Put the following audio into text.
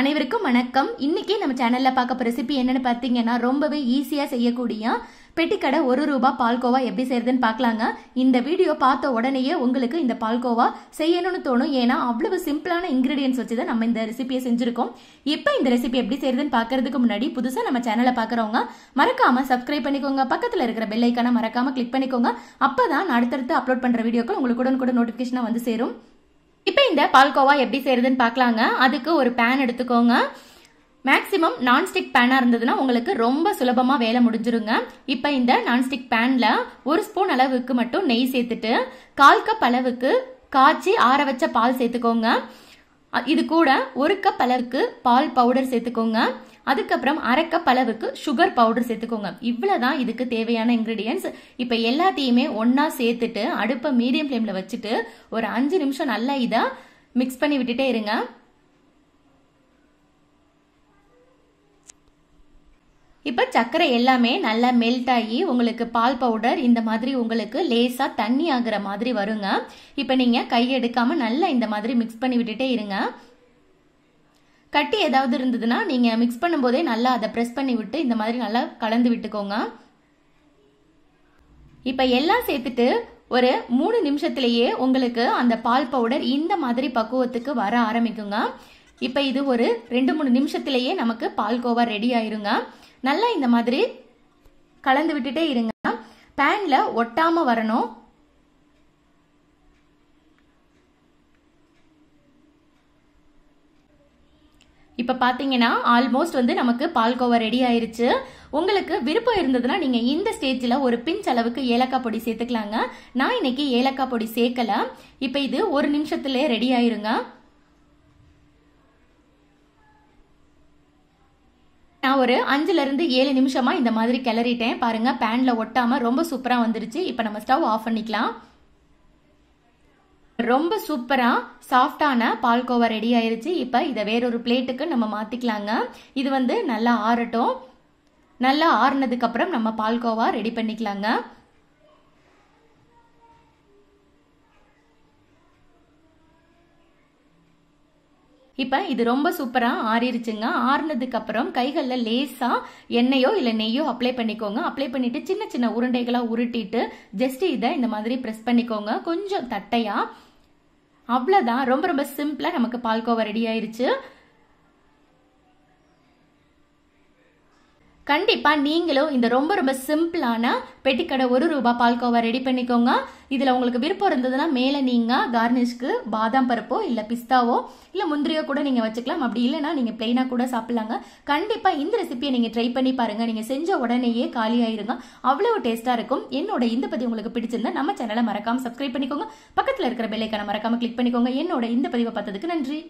அனைவருக்கும் வணக்கம் இன்னைக்கு நம்ம சேனல்ல பார்க்க ரெசிபி என்னன்னு பார்த்தீங்கன்னா ரொம்பவே ஈஸியா செய்யக்கூடிய பெட்டிக்கடை ஒரு ரூபா பால்கோவா எப்படி செய்யறதுன்னு பார்க்கலாங்க இந்த வீடியோ பார்த்த உடனேயே உங்களுக்கு இந்த பால்கோவா செய்யணும்னு தோணும் ஏன்னா அவ்வளவு சிம்பிளான இன்கிரீடியன்ஸ் வச்சு தான் நம்ம இந்த ரெசிபியை செஞ்சிருக்கோம் இப்போ இந்த ரெசிபி எப்படி செய்யறதுன்னு பார்க்கறதுக்கு முன்னாடி புதுசாக நம்ம சேனலை பார்க்குறவங்க மறக்காம சப்ஸ்கிரைப் பண்ணிக்கோங்க பக்கத்தில் இருக்கிற பெல்லைக்கான மறக்காம கிளிக் பண்ணிக்கோங்க அப்பதான் அடுத்தடுத்து அப்லோட் பண்ற வீடியோக்கள் உங்களுக்கு உடனுக்குடன் நோட்டிபிகேஷனாக வந்து சேரும் இந்த பால்கோவா எப்படி செய்யறதுன்னு பார்க்கலாங்க அதுக்கு ஒரு பேன் எடுத்துக்கோங்க மேக்ஸிமம் நான்ஸ்டிக் பேனாக இருந்ததுன்னா உங்களுக்கு ரொம்ப சுலபமாக வேலை முடிஞ்சிருங்க இப்போ இந்த நான்ஸ்டிக் பேனில் ஒரு ஸ்பூன் அளவுக்கு மட்டும் நெய் சேர்த்துட்டு கால் கப் அளவுக்கு காய்ச்சி ஆற வச்ச பால் சேர்த்துக்கோங்க இது கூட ஒரு கப் அளவுக்கு பால் பவுடர் சேர்த்துக்கோங்க அதுக்கப்புறம் அரைக்க பலவுக்கு சுகர் பவுடர் சேர்த்துக்கோங்க இவ்வளவுதான் இதுக்கு தேவையான இன்கிரீடியன்ஸ் இப்போ எல்லாத்தையுமே ஒன்னா சேர்த்துட்டு அடுப்பை மீடியம் ஃபிளேம்ல வச்சுட்டு ஒரு அஞ்சு நிமிஷம் நல்லா இதை மிக்ஸ் பண்ணி விட்டுட்டே இருங்க இப்போ சர்க்கரை எல்லாமே நல்லா மெல்ட் ஆகி உங்களுக்கு பால் பவுடர் இந்த மாதிரி உங்களுக்கு லேசாக தண்ணி ஆகிற மாதிரி வருங்க இப்போ நீங்கள் கை நல்லா இந்த மாதிரி மிக்ஸ் பண்ணி விட்டுட்டே இருங்க கட்டி ஏதாவது இருந்ததுன்னா நீங்கள் மிக்ஸ் பண்ணும்போதே நல்லா அதை ப்ரெஸ் பண்ணி விட்டு இந்த மாதிரி நல்லா கலந்து விட்டுக்கோங்க இப்போ எல்லாம் சேர்த்துட்டு ஒரு மூணு நிமிஷத்துலேயே உங்களுக்கு அந்த பால் பவுடர் இந்த மாதிரி பக்குவத்துக்கு வர ஆரம்பிக்குங்க இப்போ இது ஒரு ரெண்டு மூணு நிமிஷத்துலேயே நமக்கு பால்கோவா ரெடி ஆயிருங்க நல்லா இந்த மாதிரி கலந்து விட்டுட்டே இருங்க பேனில் ஒட்டாமல் வரணும் இப்போ பார்த்தீங்கன்னா ஆல்மோஸ்ட் வந்து நமக்கு பால்கோவா ரெடி ஆயிருச்சு உங்களுக்கு விருப்பம் இருந்ததுன்னா நீங்கள் இந்த ஸ்டேஜில் ஒரு பிஞ்ச் அளவுக்கு ஏலக்காய் பொடி சேர்த்துக்கலாங்க நான் இன்னைக்கு ஏலக்காய் பொடி சேர்க்கல இப்போ இது ஒரு நிமிஷத்துலேயே ரெடி ஆயிருங்க நான் ஒரு அஞ்சுலேருந்து ஏழு நிமிஷமாக இந்த மாதிரி கிளறிட்டேன் பாருங்கள் பேனில் ஒட்டாமல் ரொம்ப சூப்பராக வந்துருச்சு இப்போ நம்ம ஸ்டவ் ஆஃப் பண்ணிக்கலாம் ரொம்ப சூப்பராக சாஃப்டான பால்கோவா ரெடி ஆயிருச்சு இப்போ இதை வேறொரு பிளேட்டுக்கு நம்ம மாற்றிக்கலாங்க இது வந்து நல்லா ஆறட்டும் நல்லா ஆறுனதுக்கு அப்புறம் நம்ம பால்கோவா ரெடி பண்ணிக்கலாங்க இப்போ இது ரொம்ப சூப்பரா ஆறிடுச்சுங்க ஆறுனதுக்கு அப்புறம் கைகளில் லேசா எண்ணெயோ இல்லை நெய்யோ அப்ளை பண்ணிக்கோங்க அப்ளை பண்ணிட்டு சின்ன சின்ன உருண்டைகளாக உருட்டிட்டு ஜஸ்ட் இதை இந்த மாதிரி ப்ரெஸ் பண்ணிக்கோங்க கொஞ்சம் தட்டையாக அவ்வளோதான் ரொம்ப ரொம்ப சிம்பிளாக நமக்கு பால்கோவா ரெடி ஆயிருச்சு கண்டிப்பாக நீங்களும் இந்த ரொம்ப ரொம்ப சிம்பிளான பெட்டிக்கடை ஒரு ரூபாய் பால்கோவா ரெடி பண்ணிக்கோங்க இதில் உங்களுக்கு விருப்பம் இருந்ததுன்னா மேலே நீங்கள் கார்னிஷ்க்கு பாதாம் பருப்போ இல்லை பிஸ்தாவோ இல்லை முந்திரியோ கூட நீங்கள் வச்சுக்கலாம் அப்படி இல்லைனா நீங்கள் பிளெயினாக கூட சாப்பிட்லாங்க கண்டிப்பாக இந்த ரெசிபியை நீங்கள் ட்ரை பண்ணி பாருங்கள் நீங்கள் செஞ்ச உடனேயே காலியாயிருங்க அவ்வளோ டேஸ்ட்டாக இருக்கும் என்னோட இந்த பதிவு உங்களுக்கு பிடிச்சிருந்தா நம்ம சேனலை மறக்காமல் சப்ஸ்கிரைப் பண்ணிக்கோங்க பக்கத்தில் இருக்கிற பெல்லைக்கான மறக்காமல் கிளிக் பண்ணிக்கோங்க என்னோட இந்த பதிவை பார்த்ததுக்கு நன்றி